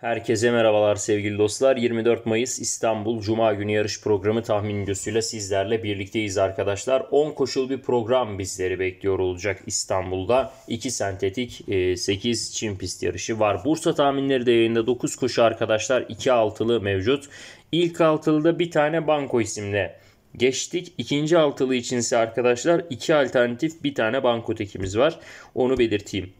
Herkese merhabalar sevgili dostlar. 24 Mayıs İstanbul Cuma günü yarış programı tahmin videosuyla sizlerle birlikteyiz arkadaşlar. 10 koşul bir program bizleri bekliyor olacak İstanbul'da. 2 sentetik 8 e, çim pist yarışı var. Bursa tahminleri de yayında 9 koşu arkadaşlar 2 altılı mevcut. İlk altılıda bir tane banko isimli Geçtik. İkinci altılı içinse arkadaşlar iki alternatif bir tane banko tekimiz var. Onu belirteyim.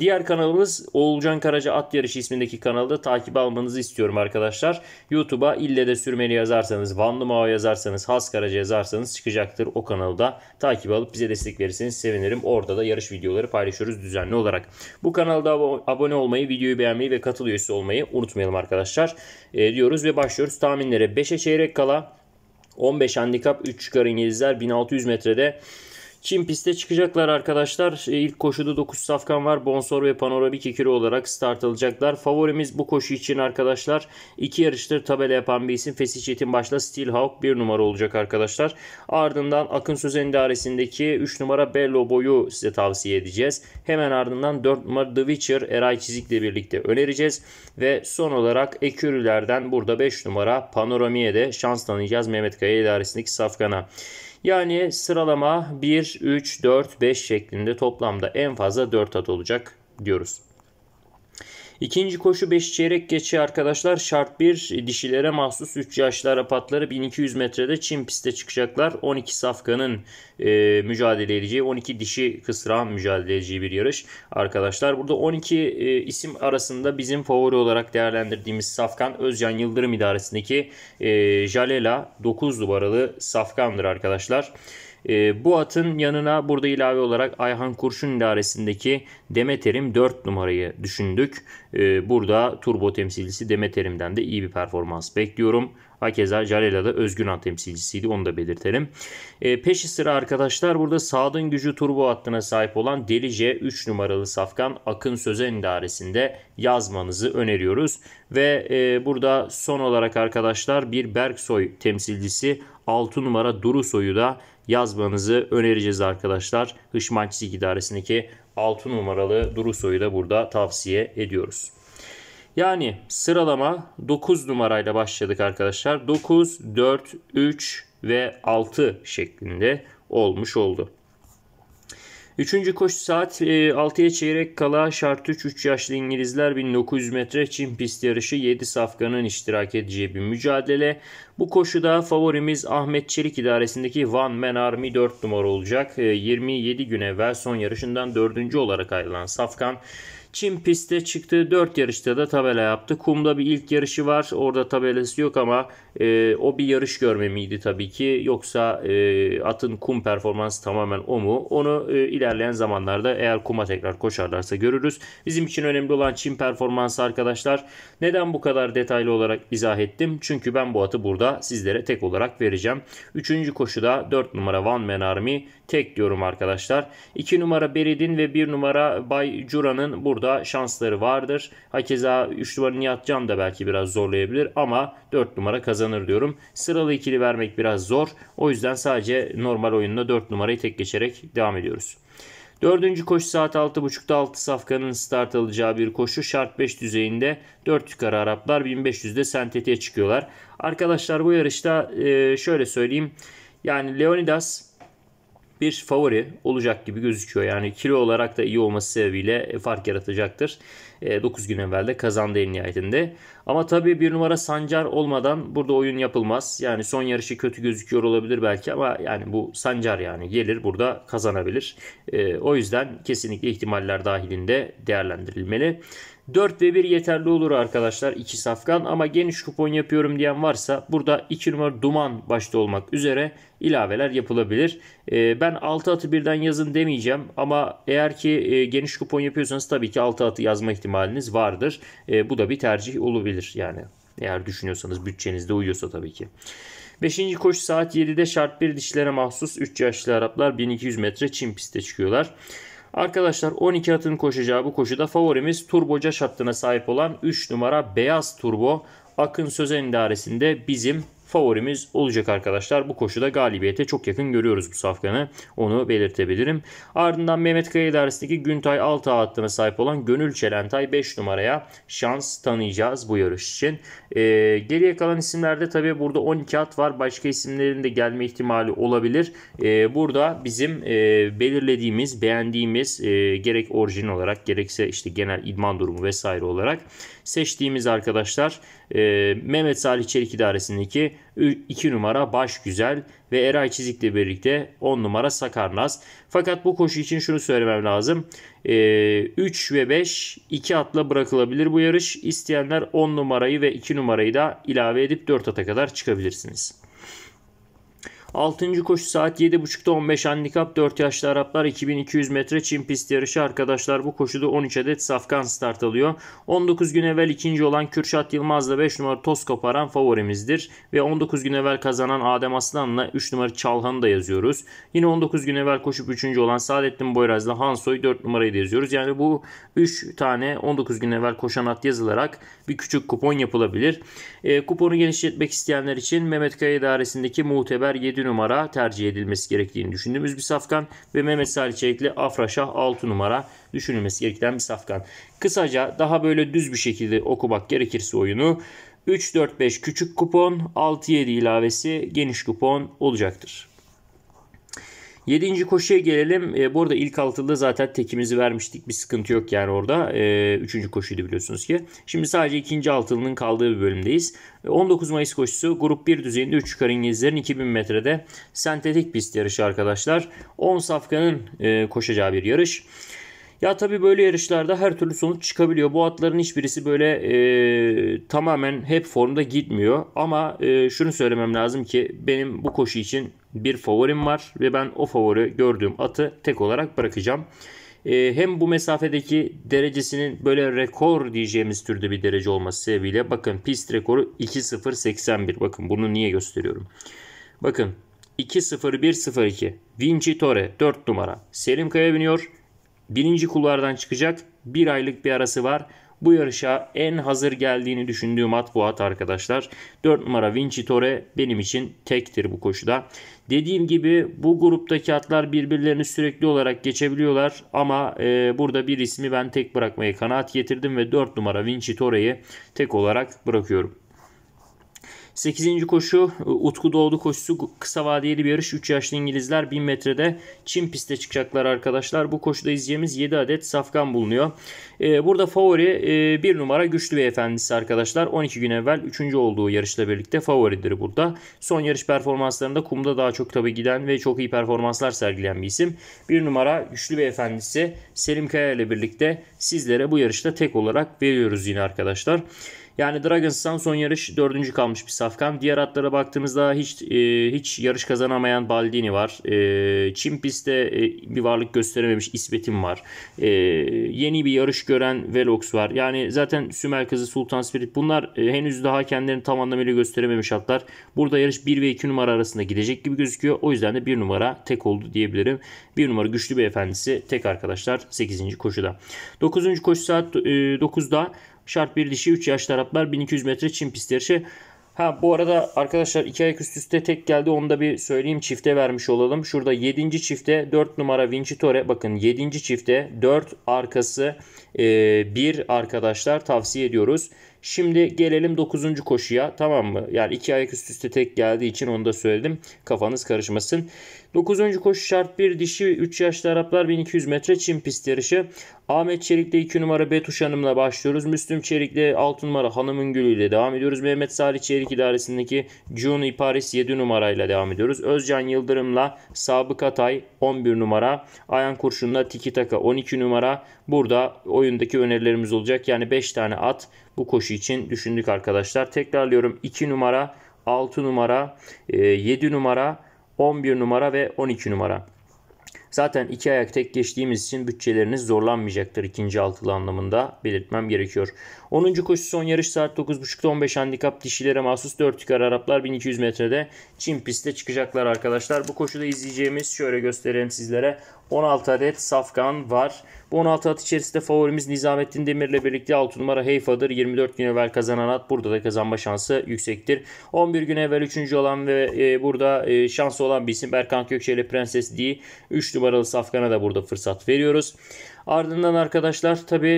Diğer kanalımız Oğulcan Karaca At Yarışı ismindeki kanalda takip almanızı istiyorum arkadaşlar. YouTube'a ille de sürmeli yazarsanız, Vanlı Mao yazarsanız, Has Karaca yazarsanız çıkacaktır. O kanalda takip alıp bize destek verirseniz sevinirim. Orada da yarış videoları paylaşıyoruz düzenli olarak. Bu kanalda abone olmayı, videoyu beğenmeyi ve katıl üyesi olmayı unutmayalım arkadaşlar. E, diyoruz ve başlıyoruz tahminlere. 5'e çeyrek kala 15 handikap 3 çıkar İngilizler 1600 metrede Çin piste çıkacaklar arkadaşlar. E, ilk koşuda 9 safkan var. Bonsor ve Panorabik ikili olarak start alacaklar. Favorimiz bu koşu için arkadaşlar. iki yarıştır tabela yapan bir isim. Fesicet'in başta Steelhawk 1 numara olacak arkadaşlar. Ardından Akın Sözen idaresindeki 3 numara Bello Boy'u size tavsiye edeceğiz. Hemen ardından 4 numara The Witcher Eray Çizik'le birlikte önereceğiz. Ve son olarak Ekürülerden burada 5 numara Panorami'ye de şans tanıyacağız Mehmet Kaya idaresindeki safkana. Yani sıralama 1, 3, 4, 5 şeklinde toplamda en fazla 4 ad olacak diyoruz. İkinci koşu 5 çeyrek geçi arkadaşlar. Şart 1 dişilere mahsus 3 yaşlı Arapatları 1200 metrede Çin piste çıkacaklar. 12 safkanın e, mücadele edeceği 12 dişi kısra mücadele edeceği bir yarış arkadaşlar. Burada 12 e, isim arasında bizim favori olarak değerlendirdiğimiz safkan Özcan Yıldırım idaresindeki e, Jalela 9 numaralı safkandır arkadaşlar. Arkadaşlar e, bu atın yanına burada ilave olarak Ayhan Kurşun idaresindeki Demeterim 4 numarayı düşündük. E, burada turbo temsilcisi Demeterim'den de iyi bir performans bekliyorum. Hakeza da özgün at temsilcisiydi onu da belirtelim. E, peşi sıra arkadaşlar burada sağdın gücü turbo hattına sahip olan delice 3 numaralı safkan Akın Sözen idaresinde yazmanızı öneriyoruz. Ve e, burada son olarak arkadaşlar bir Berksoy temsilcisi 6 numara Durusoy'u da yazmanızı önereceğiz arkadaşlar. Hışman idaresindeki İdaresi'ndeki 6 numaralı Durusoy'u da burada tavsiye ediyoruz. Yani sıralama 9 numarayla başladık arkadaşlar. 9, 4, 3 ve 6 şeklinde olmuş oldu. Üçüncü koşu saat 6'ya e, çeyrek kala şart 3 3 yaşlı İngilizler 1900 metre Çin pist yarışı 7 safkanın iştirak edeceği bir mücadele. Bu koşuda favorimiz Ahmet Çelik idaresindeki Van Men Army 4 numara olacak. 27 e, gün evvel son yarışından 4. olarak ayrılan safkan Çin pistte çıktı 4 yarışta da tabela yaptı. Kumda bir ilk yarışı var. Orada tabelası yok ama e, o bir yarış görme miydi tabii ki? Yoksa e, atın kum performansı tamamen o mu? Onu e, ilerleyen zamanlarda eğer kuma tekrar koşarlarsa görürüz. Bizim için önemli olan Çin performansı arkadaşlar. Neden bu kadar detaylı olarak izah ettim? Çünkü ben bu atı burada sizlere tek olarak vereceğim. Üçüncü koşuda 4 numara Van Menarmi tek diyorum arkadaşlar. 2 numara Beridin ve 1 numara Bay Cura'nın burada burada şansları vardır. Hakeza 3 numara Nihat Can da belki biraz zorlayabilir ama 4 numara kazanır diyorum. Sıralı ikili vermek biraz zor. O yüzden sadece normal oyunla 4 numarayı tek geçerek devam ediyoruz. Dördüncü koşu saat 6.30'da 6 safkanın start alacağı bir koşu. Şart 5 düzeyinde 4 yukarı Araplar 1500'de sentetiğe çıkıyorlar. Arkadaşlar bu yarışta e, şöyle söyleyeyim. Yani Leonidas bir favori olacak gibi gözüküyor. Yani kilo olarak da iyi olması sebebiyle e, fark yaratacaktır. 9 e, gün evvelde kazandı en nihayetinde. Ama tabii bir numara Sancar olmadan burada oyun yapılmaz. Yani son yarışı kötü gözüküyor olabilir belki ama yani bu Sancar yani gelir burada kazanabilir. E, o yüzden kesinlikle ihtimaller dahilinde değerlendirilmeli. 4 ve 1 yeterli olur arkadaşlar 2 safkan ama geniş kupon yapıyorum diyen varsa burada 2 numara Duman başta olmak üzere ilaveler yapılabilir. Ee, ben 6 atı birden yazın demeyeceğim ama eğer ki e, geniş kupon yapıyorsanız tabii ki 6 atı yazma ihtimaliniz vardır. Ee, bu da bir tercih olabilir yani eğer düşünüyorsanız bütçenizde uyuyorsa tabii ki. 5. koşu saat 7'de şart 1 dişlere mahsus 3 yaşlı Araplar 1200 metre çim piste çıkıyorlar. Arkadaşlar 12 atın koşacağı bu koşuda favorimiz turboca şaftına sahip olan 3 numara beyaz turbo Akın Sözen idaresinde bizim favorimiz olacak arkadaşlar. Bu koşuda galibiyete çok yakın görüyoruz bu safkanı. Onu belirtebilirim. Ardından Mehmet Kaya idaresindeki Güntay Altağ hattına sahip olan Gönül Çelentay 5 numaraya şans tanıyacağız bu yarış için. E, geriye kalan isimlerde tabii burada 12 at var. Başka isimlerin de gelme ihtimali olabilir. E, burada bizim e, belirlediğimiz, beğendiğimiz e, gerek orijin olarak gerekse işte genel idman durumu vesaire olarak Seçtiğimiz arkadaşlar e, Mehmet Salih Çelik İdaresi'ndeki 2 numara Baş Güzel ve Eray Çizik'le birlikte 10 numara Sakarnaz. Fakat bu koşu için şunu söylemem lazım. E, 3 ve 5 2 atla bırakılabilir bu yarış. İsteyenler 10 numarayı ve 2 numarayı da ilave edip 4 ata kadar çıkabilirsiniz. 6. koşu saat 7.30'da 15 handikap 4 yaşlı Araplar 2200 metre Çin pist yarışı arkadaşlar bu koşuda 13 adet safkan start alıyor. 19 gün evvel ikinci olan Kürşat Yılmaz'la 5 numara toz koparan favorimizdir. Ve 19 gün evvel kazanan Adem Aslan'la 3 numara Çalhan'ı da yazıyoruz. Yine 19 gün evvel koşup 3. olan Saadettin Boyraz'la Hansoy 4 numarayı da yazıyoruz. Yani bu 3 tane 19 gün evvel koşan at yazılarak bir küçük kupon yapılabilir. E, kuponu genişletmek isteyenler için Mehmet Kaya idaresindeki muteber 700 7 numara tercih edilmesi gerektiğini düşündüğümüz bir safkan ve Mehmet Salih Çelikli Afra 6 numara düşünülmesi gereken bir safkan. Kısaca daha böyle düz bir şekilde okumak gerekirse oyunu 3-4-5 küçük kupon 6-7 ilavesi geniş kupon olacaktır. Yedinci koşuya gelelim. E, bu arada ilk altıda zaten tekimizi vermiştik. Bir sıkıntı yok yani orada. E, üçüncü koşuydu biliyorsunuz ki. Şimdi sadece ikinci altılının kaldığı bir bölümdeyiz. 19 e, Mayıs koşusu grup 1 düzeyinde 3 çıkar İngilizlerin 2000 metrede sentetik pist yarışı arkadaşlar. 10 safkanın e, koşacağı bir yarış. Ya tabii böyle yarışlarda her türlü sonuç çıkabiliyor. Bu atların hiçbirisi böyle e, tamamen hep formda gitmiyor. Ama e, şunu söylemem lazım ki benim bu koşu için bir favorim var. Ve ben o favori gördüğüm atı tek olarak bırakacağım. E, hem bu mesafedeki derecesinin böyle rekor diyeceğimiz türde bir derece olması sebebiyle bakın pist rekoru 2.081. Bakın bunu niye gösteriyorum. Bakın 2.01.02 Vinci Torre 4 numara. Selim Kaya biniyor birinci kulvardan çıkacak. Bir aylık bir arası var. Bu yarışa en hazır geldiğini düşündüğüm at bu at arkadaşlar. 4 numara Vinci Torre benim için tektir bu koşuda. Dediğim gibi bu gruptaki atlar birbirlerini sürekli olarak geçebiliyorlar. Ama e, burada bir ismi ben tek bırakmaya kanaat getirdim ve 4 numara Vinci Torre'yi tek olarak bırakıyorum. 8. koşu e, Utku Doğdu koşusu kısa vadeli bir yarış. 3 yaşlı İngilizler 1000 metrede Çin piste çıkacaklar arkadaşlar. Bu koşuda izleyeceğimiz 7 adet safkan bulunuyor. E, burada favori e, 1 numara Güçlü bir efendisi arkadaşlar. 12 gün evvel 3. olduğu yarışla birlikte favoridir burada. Son yarış performanslarında kumda daha çok tabi giden ve çok iyi performanslar sergileyen bir isim. 1 numara Güçlü bir efendisi Selim Kaya ile birlikte sizlere bu yarışta tek olarak veriyoruz yine arkadaşlar. Arkadaşlar yani Dragons'tan son yarış dördüncü kalmış bir safkan. Diğer atlara baktığımızda hiç e, hiç yarış kazanamayan Baldini var. E, Çin e, bir varlık gösterememiş İsbetim var. E, yeni bir yarış gören Velox var. Yani zaten Sümer Kızı, Sultan Spirit bunlar e, henüz daha kendilerini tam anlamıyla gösterememiş atlar. Burada yarış 1 ve 2 numara arasında gidecek gibi gözüküyor. O yüzden de 1 numara tek oldu diyebilirim. 1 numara güçlü bir efendisi tek arkadaşlar 8. koşuda. 9. koşu saat e, 9'da Şart bir dişi 3 yaş taraflar 1200 metre çim pist yarışı. Şey, ha bu arada arkadaşlar iki ayak üst üste tek geldi. Onu da bir söyleyeyim çifte vermiş olalım. Şurada 7. çifte 4 numara Vinci Tore. Bakın 7. çifte 4 arkası 1 e, arkadaşlar tavsiye ediyoruz. Şimdi gelelim 9. koşuya tamam mı? Yani iki ayak üst üste tek geldiği için onu da söyledim. Kafanız karışmasın. 9. koşu şart 1 dişi 3 yaşlı Araplar 1200 metre Çin pist yarışı. Ahmet Çelik'le 2 numara Betuş Hanım'la başlıyoruz. Müslüm Çelik'le 6 numara Hanım'ın Gülü ile devam ediyoruz. Mehmet Salih Çelik idaresindeki Jun Iparis 7 numarayla devam ediyoruz. Özcan Yıldırım'la Sabık Atay 11 numara. Ayan Kurşun'la Tiki Taka 12 numara. Burada oyundaki önerilerimiz olacak. Yani 5 tane at bu koşu için düşündük arkadaşlar. Tekrarlıyorum 2 numara, 6 numara, 7 e, numara 11 numara ve 12 numara. Zaten iki ayak tek geçtiğimiz için bütçeleriniz zorlanmayacaktır ikinci altılı anlamında belirtmem gerekiyor. 10. koşu son yarış saat 9.30'da 15 handikap dişilere mahsus 4 yukarı Araplar 1200 metrede Çin pistte çıkacaklar arkadaşlar. Bu koşuda izleyeceğimiz şöyle göstereyim sizlere. 16 adet safkan var. Bu 16 at içerisinde favorimiz Nizamettin Demir ile birlikte 6 numara Heyfa'dır. 24 gün evvel kazanan at burada da kazanma şansı yüksektir. 11 gün evvel 3. olan ve e, burada e, şansı olan bir isim Berkan Kökçe ile Prenses D. 3 numaralı safkana da burada fırsat veriyoruz. Ardından arkadaşlar tabi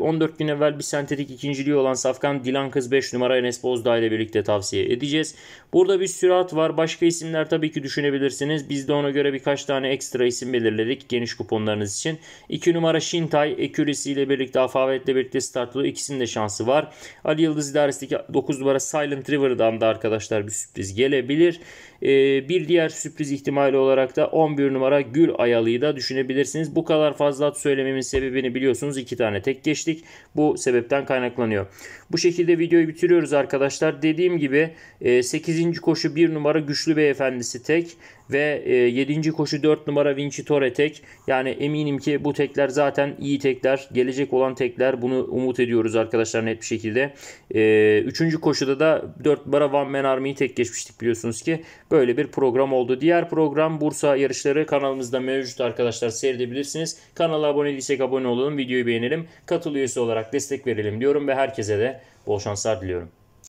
14 e, gün evvel bir sentetik ikinciliği olan Safkan Dilan Kız 5 numara Enes Bozdağ ile birlikte tavsiye edeceğiz. Burada bir sürat var. Başka isimler tabii ki düşünebilirsiniz. Biz de ona göre birkaç tane ekstra isim belirledik geniş kuponlarınız için. 2 numara Şintay Ekürisi ile birlikte Afavet ile birlikte startlı ikisinin de şansı var. Ali Yıldız idaresindeki 9 numara Silent River'dan da arkadaşlar bir sürpriz gelebilir. Ee, bir diğer sürpriz ihtimali olarak da 11 numara Gül Ayalı'yı da düşünebilirsiniz. Bu kadar fazla at söylememin sebebini biliyorsunuz. iki tane tek geçtik. Bu sebepten kaynaklanıyor. Bu şekilde videoyu bitiriyoruz arkadaşlar. Dediğim gibi 8. E, koşu 1 numara Güçlü Beyefendisi tek ve e, 7. koşu 4 numara Vinci Torre tek. Yani eminim ki bu tekler zaten iyi tekler. Gelecek olan tekler bunu umut ediyoruz arkadaşlar net bir şekilde. E, 3. koşuda da 4 numara Van Man Army'yi tek geçmiştik biliyorsunuz ki. Böyle bir program oldu. Diğer program Bursa yarışları kanalımızda mevcut arkadaşlar seyredebilirsiniz. Kanala abone değilsek abone olalım, videoyu beğenelim, katıl üyesi olarak destek verelim diyorum ve herkese de bol şanslar diliyorum.